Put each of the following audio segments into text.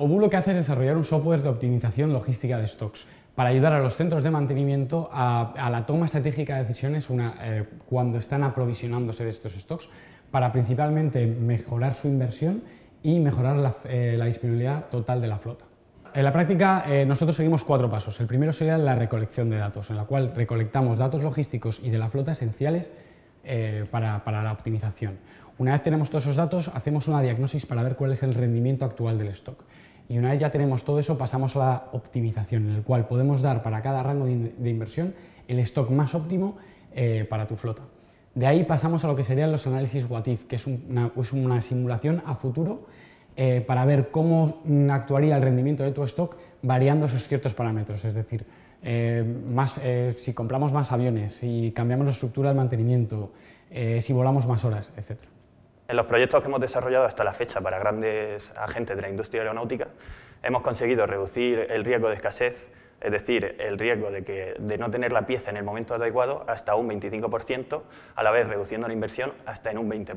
Obu lo que hace es desarrollar un software de optimización logística de stocks para ayudar a los centros de mantenimiento a, la toma estratégica de decisiones eh, cuando están aprovisionándose de estos stocks para principalmente mejorar su inversión y mejorar la, eh, disponibilidad total de la flota. En la práctica, eh, nosotros seguimos cuatro pasos. El primero sería la recolección de datos, en la cual recolectamos datos logísticos y de la flota esenciales eh, para, la optimización. Una vez tenemos todos esos datos, hacemos una diagnosis para ver cuál es el rendimiento actual del stock. Y una vez ya tenemos todo eso, pasamos a la optimización, en el cual podemos dar para cada rango de, inversión el stock más óptimo eh, para tu flota. De ahí pasamos a lo que serían los análisis watif, que es una simulación a futuro eh, para ver cómo mm, actuaría el rendimiento de tu stock variando esos ciertos parámetros. Es decir, eh, más, eh, si compramos más aviones, si cambiamos la estructura del mantenimiento, si volamos más horas, etc. En los proyectos que hemos desarrollado hasta la fecha para grandes agentes de la industria aeronáutica, hemos conseguido reducir el riesgo de escasez, es decir, el riesgo de, que, de no tener la pieza en el momento adecuado hasta un 25%, a la vez reduciendo la inversión hasta en un 20%.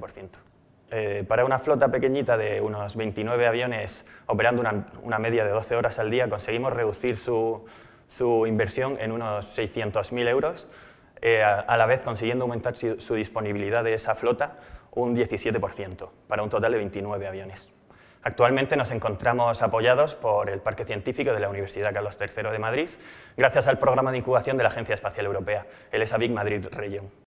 Eh, para una flota pequeñita de unos 29 aviones operando una, media de 12 horas al día, conseguimos reducir su, inversión en unos 600.000 euros, eh, a, la vez consiguiendo aumentar su, disponibilidad de esa flota un 17%, para un total de 29 aviones. Actualmente nos encontramos apoyados por el Parque Científico de la Universidad Carlos III de Madrid, gracias al programa de incubación de la Agencia Espacial Europea, el ESABIC Madrid Region.